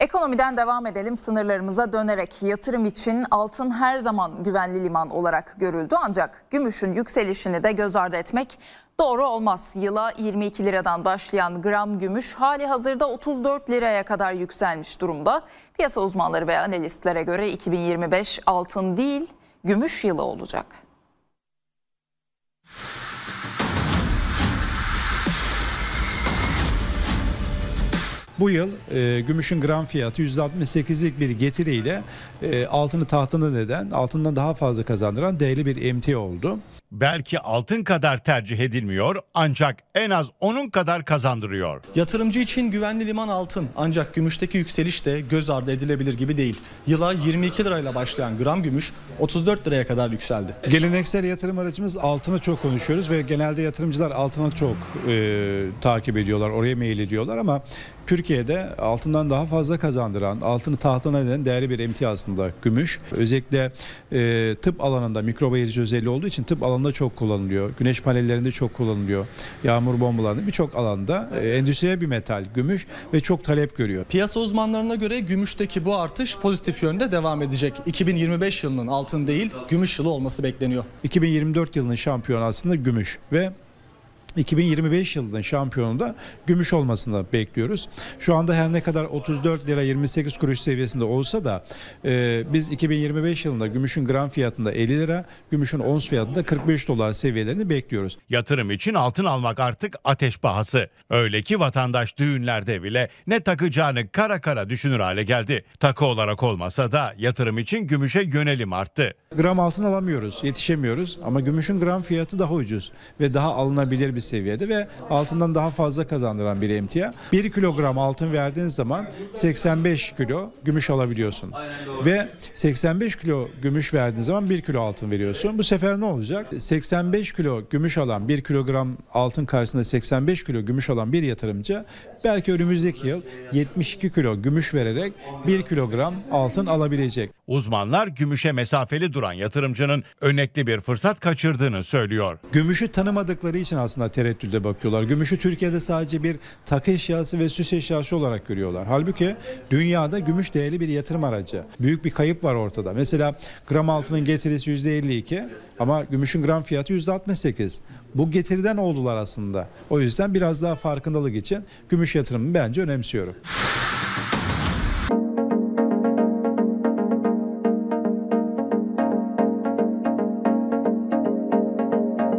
Ekonomiden devam edelim sınırlarımıza dönerek yatırım için altın her zaman güvenli liman olarak görüldü ancak gümüşün yükselişini de göz ardı etmek doğru olmaz. Yıla 22 liradan başlayan gram gümüş hali hazırda 34 liraya kadar yükselmiş durumda. Piyasa uzmanları ve analistlere göre 2025 altın değil gümüş yılı olacak. Bu yıl e, gümüşün gram fiyatı %68'lik bir getiriyle e, altını tahtını neden altından daha fazla kazandıran değerli bir emtia oldu belki altın kadar tercih edilmiyor ancak en az onun kadar kazandırıyor. Yatırımcı için güvenli liman altın ancak gümüşteki yükseliş de göz ardı edilebilir gibi değil. Yıla 22 lirayla başlayan gram gümüş 34 liraya kadar yükseldi. Geleneksel yatırım aracımız altını çok konuşuyoruz ve genelde yatırımcılar altına çok e, takip ediyorlar, oraya meyil ediyorlar ama Türkiye'de altından daha fazla kazandıran, altını tahtına eden değerli bir emtia aslında gümüş. Özellikle e, tıp alanında mikroba özelliği olduğu için tıp alanında alanında çok kullanılıyor. Güneş panellerinde çok kullanılıyor. Yağmur bombalarında birçok alanda e, evet. endüstriye bir metal gümüş ve çok talep görüyor. Piyasa uzmanlarına göre gümüşteki bu artış pozitif yönde devam edecek. 2025 yılının altın değil gümüş yılı olması bekleniyor. 2024 yılının şampiyonu aslında gümüş ve 2025 yılının şampiyonunda gümüş olmasını bekliyoruz. Şu anda her ne kadar 34 lira 28 kuruş seviyesinde olsa da e, biz 2025 yılında gümüşün gram fiyatında 50 lira, gümüşün ons fiyatında 45 dolar seviyelerini bekliyoruz. Yatırım için altın almak artık ateş pahası. Öyle ki vatandaş düğünlerde bile ne takacağını kara kara düşünür hale geldi. Takı olarak olmasa da yatırım için gümüşe yönelim arttı. Gram altın alamıyoruz, yetişemiyoruz ama gümüşün gram fiyatı daha ucuz ve daha alınabilir bir seviyede ve altından daha fazla kazandıran bir emtia. 1 kilogram altın verdiğiniz zaman 85 kilo gümüş alabiliyorsun. Ve 85 kilo gümüş verdiğiniz zaman 1 kilo altın veriyorsun. Bu sefer ne olacak? 85 kilo gümüş alan 1 kilogram altın karşısında 85 kilo gümüş alan bir yatırımcı belki önümüzdeki yıl 72 kilo gümüş vererek 1 kilogram altın alabilecek. Uzmanlar gümüşe mesafeli duran yatırımcının önekli bir fırsat kaçırdığını söylüyor. Gümüşü tanımadıkları için aslında tereddütle bakıyorlar. Gümüşü Türkiye'de sadece bir takı eşyası ve süs eşyası olarak görüyorlar. Halbuki dünyada gümüş değerli bir yatırım aracı. Büyük bir kayıp var ortada. Mesela gram altının getirisi %52 ama gümüşün gram fiyatı %68. Bu getiriden oldular aslında. O yüzden biraz daha farkındalık için gümüş yatırımı bence önemsiyorum.